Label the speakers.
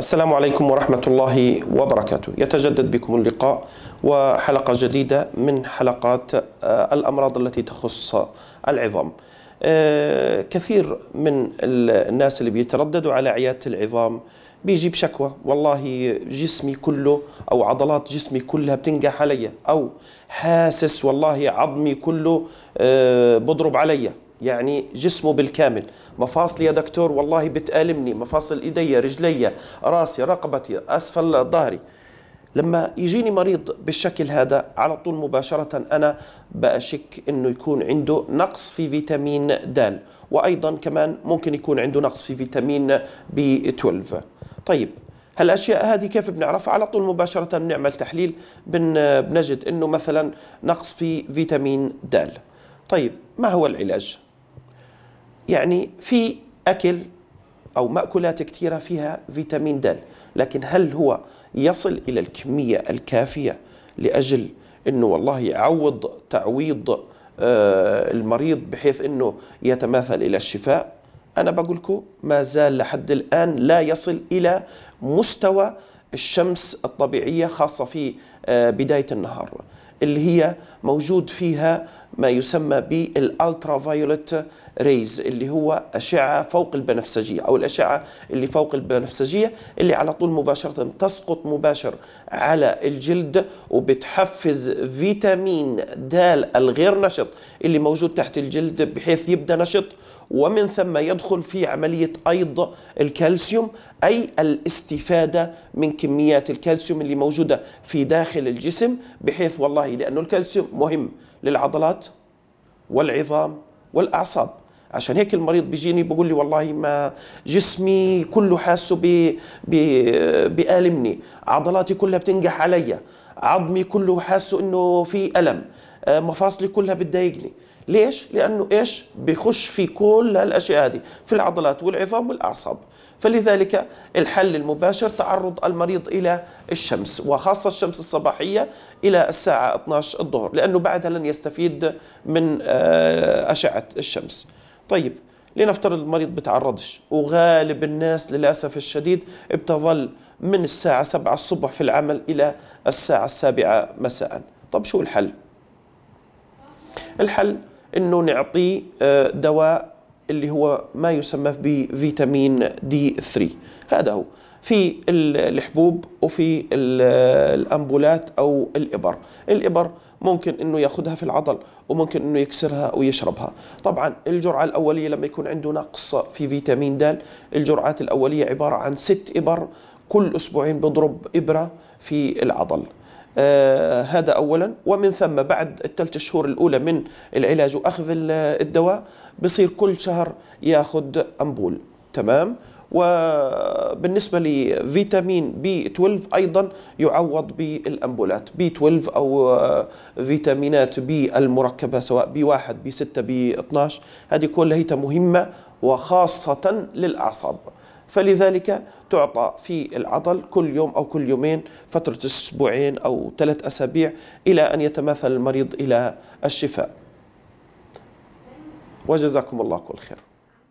Speaker 1: السلام عليكم ورحمة الله وبركاته يتجدد بكم اللقاء وحلقة جديدة من حلقات آه، الأمراض التي تخص العظام آه، كثير من الناس اللي بيترددوا على عيادة العظام بيجي بشكوى والله جسمي كله أو عضلات جسمي كلها بتنجح علي أو حاسس والله عظمي كله آه، بضرب علي يعني جسمه بالكامل مفاصلي يا دكتور والله بتآلمني مفاصل إيدي رجلي راسي رقبتي أسفل ظهري لما يجيني مريض بالشكل هذا على طول مباشرة أنا بشك أنه يكون عنده نقص في فيتامين د وأيضا كمان ممكن يكون عنده نقص في فيتامين بي 12 طيب هالاشياء هذه كيف بنعرفها على طول مباشره بنعمل تحليل بنجد انه مثلا نقص في فيتامين د طيب ما هو العلاج يعني في أكل أو مأكولات كثيرة فيها فيتامين د لكن هل هو يصل إلى الكمية الكافية لأجل أنه والله يعوض تعويض آه، المريض بحيث أنه يتماثل إلى الشفاء أنا بقول لكم ما زال لحد الآن لا يصل إلى مستوى الشمس الطبيعية خاصة في آه، بداية النهار اللي هي موجود فيها ما يسمى بالالترا فايولت ريز اللي هو اشعه فوق البنفسجيه او الاشعه اللي فوق البنفسجيه اللي على طول مباشره تسقط مباشر على الجلد وبتحفز فيتامين د الغير نشط اللي موجود تحت الجلد بحيث يبدا نشط ومن ثم يدخل في عملية أيض الكالسيوم أي الاستفادة من كميات الكالسيوم اللي موجودة في داخل الجسم بحيث والله لأنه الكالسيوم مهم للعضلات والعظام والاعصاب عشان هيك المريض بيجيني بقول لي والله ما جسمي كله حاسه ب بألمني عضلاتي كلها بتنجح علي عظمي كله حاسه انه في الم آه، مفاصلي كلها بتضايقني ليش؟ لأنه إيش؟ بخش في كل الأشياء هذه في العضلات والعظام والأعصاب فلذلك الحل المباشر تعرض المريض إلى الشمس وخاصة الشمس الصباحية إلى الساعة 12 الظهر لأنه بعدها لن يستفيد من آه، أشعة الشمس طيب لنفترض المريض بتعرضش وغالب الناس للأسف الشديد بتظل من الساعة 7 الصبح في العمل إلى الساعة السابعة مساء طب شو الحل؟ الحل انه نعطيه آه، دواء اللي هو ما يسمى بفيتامين دي 3 هذا هو في الحبوب وفي الأمبولات أو الإبر الإبر ممكن أنه يأخذها في العضل وممكن أنه يكسرها ويشربها طبعا الجرعة الأولية لما يكون عنده نقص في فيتامين د الجرعات الأولية عبارة عن ست إبر كل أسبوعين بضرب إبرة في العضل آه، هذا اولا ومن ثم بعد الثلاث شهور الاولى من العلاج واخذ الدواء بصير كل شهر ياخذ امبول تمام وبالنسبه لفيتامين بي 12 ايضا يعوض بالامبولات بي 12 او فيتامينات بي المركبه سواء بي 1 بي 6 بي 12 هذه كلها مهمه وخاصه للاعصاب فلذلك تعطى في العطل كل يوم أو كل يومين فترة أسبوعين أو ثلاث أسابيع إلى أن يتماثل المريض إلى الشفاء وجزاكم الله كل خير